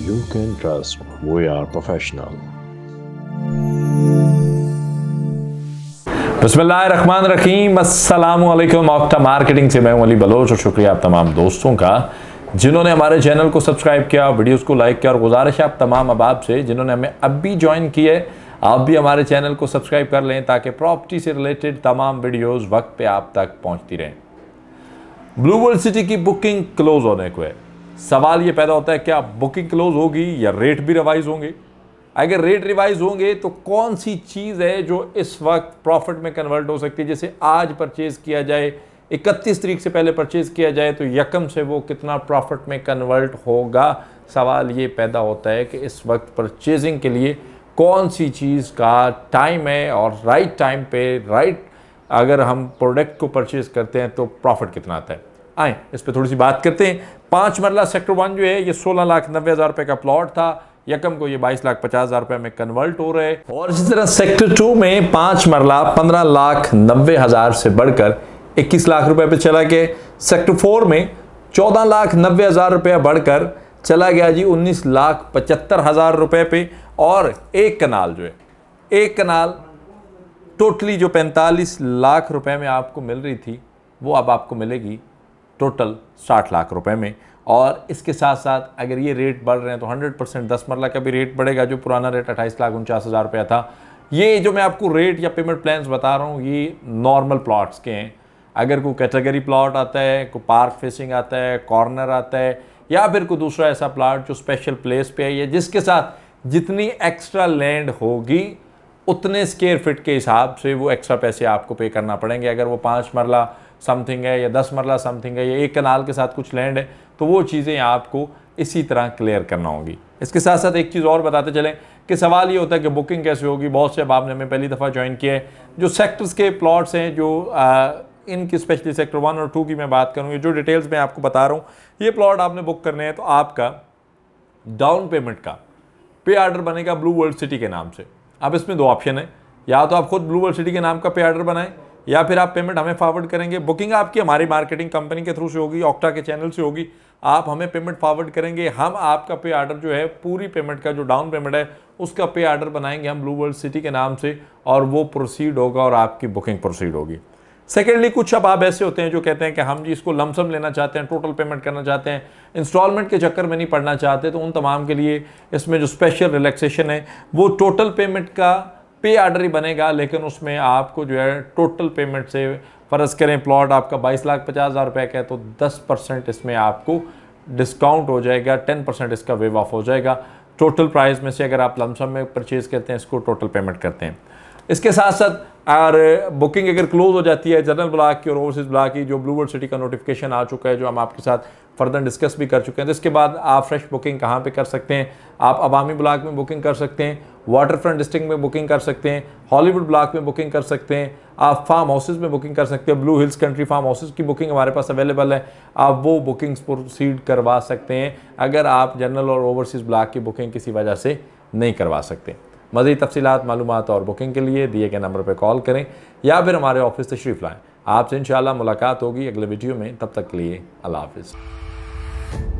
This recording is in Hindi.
You can trust we are professional. बसमान रकीम असलकम आपका मार्केटिंग से मैं अली बलोच और शुक्रिया आप तमाम दोस्तों का जिन्होंने हमारे चैनल को सब्सक्राइब किया वीडियोस को लाइक किया और गुजारिश है आप तमाम अबाब से जिन्होंने हमें अब भी ज्वाइन किए आप भी हमारे चैनल को सब्सक्राइब कर लें ताकि प्रॉपर्टी से रिलेटेड तमाम वीडियोज वक्त पे आप तक पहुंचती रहें ब्लू वर्ल्ड सिटी की बुकिंग क्लोज होने को है सवाल ये पैदा होता है क्या बुकिंग क्लोज होगी या रेट भी रिवाइज होंगे अगर रेट रिवाइज होंगे तो कौन सी चीज़ है जो इस वक्त प्रॉफिट में कन्वर्ट हो सकती है जैसे आज परचेज़ किया जाए 31 तरीक से पहले परचेज़ किया जाए तो यकम से वो कितना प्रॉफिट में कन्वर्ट होगा सवाल ये पैदा होता है कि इस वक्त परचेजिंग के लिए कौन सी चीज़ का टाइम है और राइट टाइम पे राइट अगर हम प्रोडक्ट को परचेज़ करते हैं तो प्रॉफिट कितना आता है आए इस पर थोड़ी सी बात करते हैं पाँच मरला सेक्टर वन जो है ये सोलह लाख नब्बे हज़ार रुपये का प्लॉट था यकम को ये बाईस लाख पचास हज़ार रुपये में कन्वर्ट हो रहे हैं और इसी तरह सेक्टर टू में पाँच मरला पंद्रह लाख नब्बे हज़ार से बढ़कर इक्कीस लाख रुपये पे चला गया सेक्टर फोर में चौदह लाख नब्बे हज़ार रुपया बढ़कर चला गया जी उन्नीस लाख पचहत्तर हज़ार रुपये पे और एक कनाल जो है एक कनाल टोटली जो पैंतालीस लाख रुपए में आपको मिल रही थी वो अब आपको मिलेगी टोटल साठ लाख रुपए में और इसके साथ साथ अगर ये रेट बढ़ रहे हैं तो हंड्रेड परसेंट दस मरला का भी रेट बढ़ेगा जो पुराना रेट अट्ठाईस लाख उनचास हज़ार रुपया था ये जो मैं आपको रेट या पेमेंट प्लान्स बता रहा हूँ ये नॉर्मल प्लॉट्स के हैं अगर कोई कैटेगरी प्लॉट आता है कोई पार्क फेसिंग आता है कॉर्नर आता है या फिर कोई दूसरा ऐसा प्लाट जो स्पेशल प्लेस पर है या जिसके साथ जितनी एक्स्ट्रा लैंड होगी उतने स्केयर फिट के हिसाब से वो एक्स्ट्रा पैसे आपको पे करना पड़ेंगे अगर वो पाँच मरला समथिंग है या दस मरला समथिंग है या एक कनाल के साथ कुछ लैंड है तो वो चीज़ें आपको इसी तरह क्लियर करना होगी इसके साथ साथ एक चीज़ और बताते चलें कि सवाल ये होता है कि बुकिंग कैसे होगी बहुत से अब आपने हमें पहली दफ़ा ज्वाइन किया है जो सेक्टर्स के प्लॉट्स हैं जो आ, इनकी स्पेशली सेक्टर वन और टू की मैं बात करूँगी जो डिटेल्स मैं आपको बता रहा हूँ ये प्लॉट आपने बुक करने हैं तो आपका डाउन पेमेंट का पे आर्डर बनेगा ब्लू वर्ल्ड सिटी के नाम से अब इसमें दो ऑप्शन है या तो आप खुद ब्लू वर्ल्ड सिटी के नाम का पे आर्डर बनाएं या फिर आप पेमेंट हमें फॉरवर्ड करेंगे बुकिंग आपकी हमारी मार्केटिंग कंपनी के थ्रू से होगी ऑक्टा के चैनल से होगी आप हमें पेमेंट फॉरवर्ड करेंगे हम आपका पे आर्डर जो है पूरी पेमेंट का जो डाउन पेमेंट है उसका पे ऑर्डर बनाएंगे हम ब्लू वर्ल्ड सिटी के नाम से और वो प्रोसीड होगा और आपकी बुकिंग प्रोसीड होगी सेकेंडली कुछ अब आप ऐसे होते हैं जो कहते हैं कि हम जी इसको लमसम लेना चाहते हैं टोटल पेमेंट करना चाहते हैं इंस्टॉलमेंट के चक्कर में नहीं पड़ना चाहते तो उन तमाम के लिए इसमें जो स्पेशल रिलैक्सेशन है वो टोटल पेमेंट का पे आर्डर ही बनेगा लेकिन उसमें आपको जो है टोटल पेमेंट से फ़र्ज़ करें प्लॉट आपका बाईस लाख पचास हज़ार रुपये का है तो दस परसेंट इसमें आपको डिस्काउंट हो जाएगा टेन परसेंट इसका वेव ऑफ हो जाएगा टोटल प्राइस में से अगर आप लमसम में परचेज़ करते हैं इसको टोटल पेमेंट करते हैं इसके साथ साथ और बुकिंग अगर क्लोज हो जाती है जनरल ब्लॉक की और ओवरसीज ब्लॉक की जो ब्लूवर्ड सिटी का नोटिफिकेशन आ चुका है जो हम आपके साथ फर्दर डिस्कस भी कर चुके हैं तो इसके बाद आप फ्रेश बुकिंग कहाँ पे कर सकते हैं आप अवामी ब्लॉक में बुकिंग कर सकते हैं वाटर फ्रंट डिस्ट्रिक्ट में बुकिंग कर सकते हैं हॉलीवुड ब्लॉक में बुकिंग कर सकते हैं आप फार्म हाउसेज में बुकिंग कर सकते हैं Blue Hills Country farmhouses की बुकिंग हमारे पास अवेलेबल है आप वो बुकिंग्स प्रोसीड करवा सकते हैं अगर आप जनरल और ओवरसीज़ ब्लॉक की बुकिंग किसी वजह से नहीं करवा सकते मज़ीद तफसीत मालूम और बुकिंग के लिए दिए गए नंबर पर कॉल करें या फिर हमारे ऑफिस तशरीफ़ लाएँ आपसे इन मुलाकात होगी अगले वीडियो में तब तक के लिए अल्लाह हाफिज़